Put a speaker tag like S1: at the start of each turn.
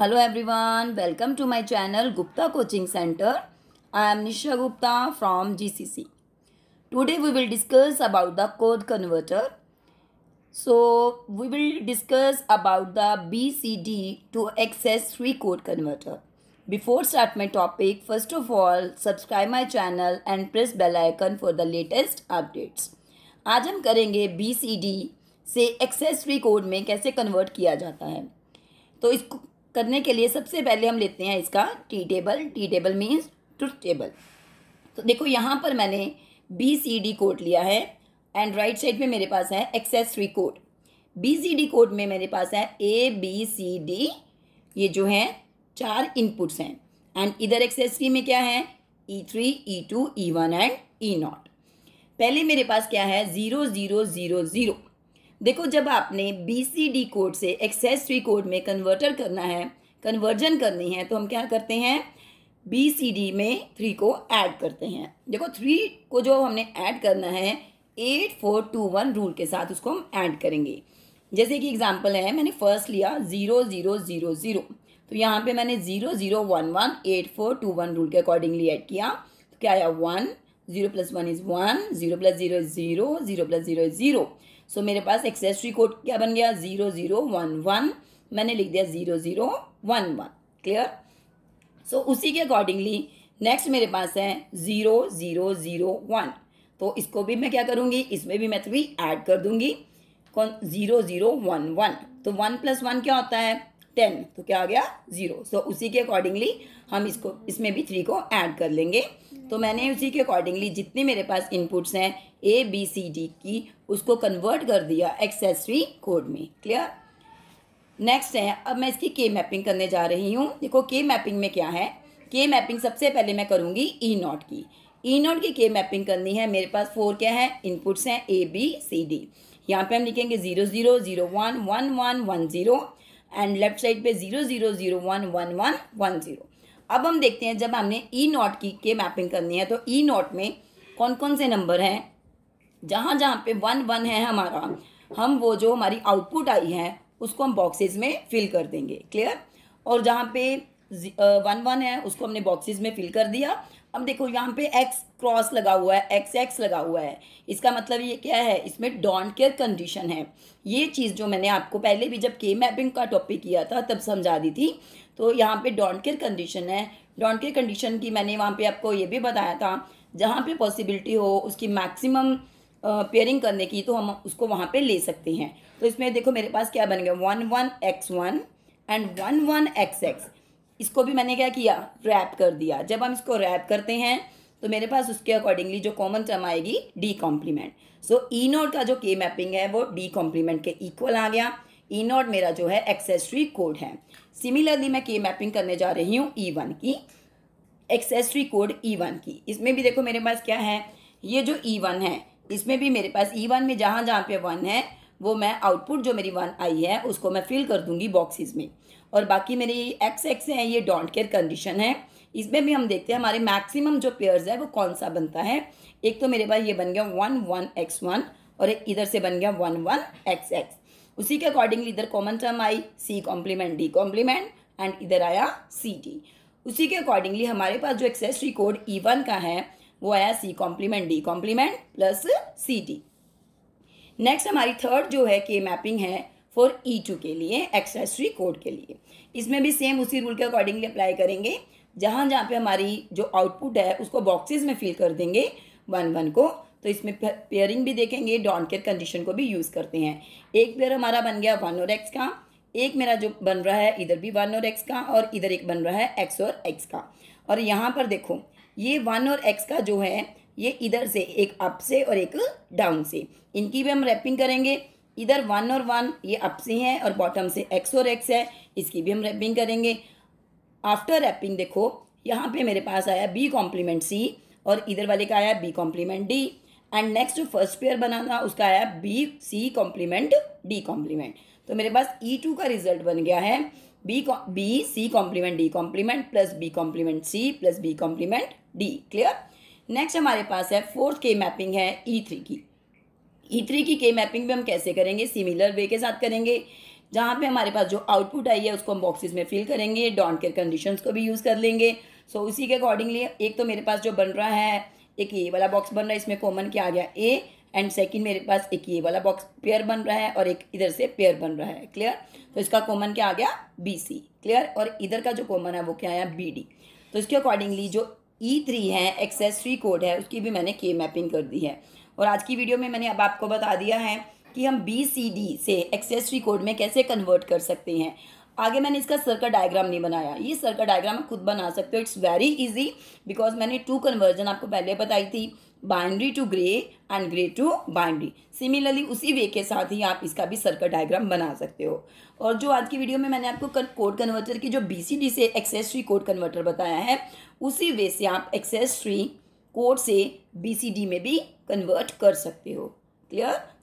S1: hello everyone welcome to my channel Gupta coaching centre I am Nisha Gupta from GCC today we will discuss about the code converter so we will discuss about the BCD to excess three code converter before start my topic first of all subscribe my channel and press bell icon for the latest updates आज हम करेंगे B से excess three code में कैसे convert किया जाता है तो इसको करने के लिए सबसे पहले हम लेते हैं इसका T table T table means truth table तो देखो यहाँ पर मैंने बी सी डी कोड लिया है एंड राइट साइड में मेरे पास है excess three code B C D code में मेरे पास है ए बी सी डी ये जो है चार इनपुट्स हैं एंड इधर एक्सेसरी में क्या है E three E two E one and E naught पहले मेरे पास क्या है ज़ीरो ज़ीरो ज़ीरो ज़ीरो देखो जब आपने बी सी डी कोड से एक्सेस थ्री कोड में कन्वर्टर करना है कन्वर्जन करनी है तो हम क्या करते हैं बी सी डी में थ्री को ऐड करते हैं देखो थ्री को जो हमने ऐड करना है eight four two one rule के साथ उसको हम ऐड करेंगे जैसे कि एग्जाम्पल है मैंने फर्स्ट लिया ज़ीरो ज़ीरो ज़ीरो ज़ीरो तो यहाँ पे मैंने zero zero one one eight four two one rule के अकॉर्डिंगली ऐड किया तो क्या आया one zero plus one is one zero plus zero zero zero plus zero is zero so मेरे पास एक्सेसरी कोड क्या बन गया ज़ीरो ज़ीरो वन वन मैंने लिख दिया zero zero one one clear so उसी के अकॉर्डिंगली नेक्स्ट मेरे पास है ज़ीरो ज़ीरो ज़ीरो वन तो इसको भी मैं क्या करूँगी इसमें भी मैं थ्री ऐड कर दूँगी कौन ज़ीरो ज़ीरो वन वन तो वन प्लस वन क्या होता है टेन तो क्या आ गया ज़ीरो सो so, उसी के अकॉर्डिंगली हम इसको इसमें भी थ्री को ऐड कर लेंगे तो मैंने उसी के अकॉर्डिंगली जितने मेरे पास इनपुट्स हैं ए बी सी डी की उसको कन्वर्ट कर दिया एक्सेसरी कोड में क्लियर नेक्स्ट है अब मैं इसकी के मैपिंग करने जा रही हूँ देखो के मैपिंग में क्या है के मैपिंग सबसे पहले मैं करूँगी ई e नॉट की ई e नॉट की के मैपिंग करनी है मेरे पास फोर क्या है इनपुट्स हैं ए बी सी डी यहाँ पे हम लिखेंगे zero zero zero one one one one zero and left side पे zero zero zero one one one one zero अब हम देखते हैं जब हमने ई e नॉट की के मैपिंग करनी है तो ई e नॉट में कौन कौन से नंबर हैं जहाँ जहाँ पे वन वन है हमारा हम वो जो हमारी आउटपुट आई है उसको हम बॉक्सेस में फिल कर देंगे क्लियर और जहाँ पे वन वन है उसको हमने बॉक्सेस में फिल कर दिया अब देखो यहाँ पे एक्स क्रॉस लगा हुआ है एक्स एक्स लगा हुआ है इसका मतलब ये क्या है इसमें डॉन्ट केयर कंडीशन है ये चीज़ जो मैंने आपको पहले भी जब के मैपिंग का टॉपिक किया था तब समझा दी थी तो यहाँ पे डॉन्ट केयर कंडीशन है डॉन्ट केयर कंडीशन की मैंने वहाँ पे आपको ये भी बताया था जहाँ पे पॉसिबिलिटी हो उसकी मैक्सिमम पेयरिंग करने की तो हम उसको वहाँ पर ले सकते हैं तो इसमें देखो मेरे पास क्या बन गया one one X one and one one X X इसको भी मैंने क्या किया रैप कर दिया जब हम इसको रैप करते हैं तो मेरे पास उसके अकॉर्डिंगली जो कॉमन टर्म आएगी D complement so E nought का जो के मैपिंग है वो डी कॉम्प्लीमेंट के इक्वल आ गया ई e नोट मेरा जो है एक्सेसरी कोड है सिमिलरली मैं के मैपिंग करने जा रही हूँ ई e वन की एक्सेसरी कोड ई वन की इसमें भी देखो मेरे पास क्या है ये जो ई e वन है इसमें भी मेरे पास ई वन में जहाँ जहाँ पे वन है वो मैं आउटपुट जो मेरी वन आई है उसको मैं फिल कर दूंगी बॉक्सेस में और बाकी मेरी एक्स एक्स हैं ये डोंट केयर कंडीशन है इसमें भी हम देखते हैं हमारे मैक्सिमम जो पेयर्स है वो कौन सा बनता है एक तो मेरे पास ये बन गया वन वन एक्स वन और एक इधर से बन गया वन वन एक्स एक्स उसी के अकॉर्डिंगली इधर कॉमन टर्म आई C complement D complement and इधर आया सी डी उसी के अकॉर्डिंगली हमारे पास जो एक्सेसरी कोड ई वन का है वो आया C complement D complement plus C D next हमारी थर्ड जो है के मैपिंग है फॉर ई टू के लिए एक्सेसरी कोड के लिए इसमें भी सेम उसी रूल के अकॉर्डिंगली अप्लाई करेंगे जहाँ जहाँ पे हमारी जो आउटपुट है उसको बॉक्सेस में फिल कर देंगे वन वन को तो इसमें पेयरिंग भी देखेंगे डॉन केयर कंडीशन को भी यूज़ करते हैं एक पेयर हमारा बन गया वन और एक्स का एक मेरा जो बन रहा है इधर भी वन और एक्स का और इधर एक बन रहा है एक्स और एक्स का और यहाँ पर देखो ये वन और एक्स का जो है ये इधर से एक अप से और एक डाउन से इनकी भी हम रैपिंग करेंगे इधर वन और वन ये अप से है और बॉटम से एक्स और एक्स है इसकी भी हम रैपिंग करेंगे आफ्टर रैपिंग देखो यहाँ पे मेरे पास आया बी कॉम्प्लीमेंट सी और इधर वाले का आया B complement D and next first pair बना था उसका आया B C complement D complement तो मेरे पास ई e टू का रिजल्ट बन गया है B B C complement D complement plus B complement C plus B complement D clear next हमारे पास है फोर्थ के मैपिंग है ई e थ्री की ई e थ्री की के मैपिंग भी हम कैसे करेंगे सिमिलर वे के साथ करेंगे जहाँ पे हमारे पास जो आउटपुट आई है उसको हम बॉक्सेस में फिल करेंगे डॉन केयर कंडीशंस को भी यूज़ कर लेंगे सो so, उसी के अकॉर्डिंगली एक तो मेरे पास जो बन रहा है एक ये वाला बॉक्स बन रहा है इसमें कॉमन क्या आ गया ए एंड सेकेंड मेरे पास एक ये वाला बॉक्स पेयर बन रहा है और एक इधर से पेयर बन रहा है क्लियर तो इसका कॉमन क्या आ गया बी सी क्लियर और इधर का जो कॉमन है वो क्या आया बी डी तो इसके अकॉर्डिंगली जो ई e थ्री है एक्सेसरी कोड है उसकी भी मैंने के मैपिंग कर दी है और आज की वीडियो में मैंने अब आपको बता दिया है कि हम बी सी डी से एक्सेसरी कोड में कैसे कन्वर्ट कर सकते हैं आगे मैंने इसका सर्कल डायग्राम नहीं बनाया ये सर्कल डायग्राम आप खुद बना सकते हो इट्स वेरी इजी बिकॉज मैंने टू कन्वर्जन आपको पहले बताई थी binary to gray and gray to binary similarly उसी वे के साथ ही आप इसका भी सर्कल डायग्राम बना सकते हो और जो आज की वीडियो में मैंने आपको कोड कन्वर्टर की जो बीसीडी से एक्सेसरी कोड कन्वर्टर बताया है उसी वे से आप एक्सेसरी कोड से बीसीडी में भी कन्वर्ट कर सकते हो क्लियर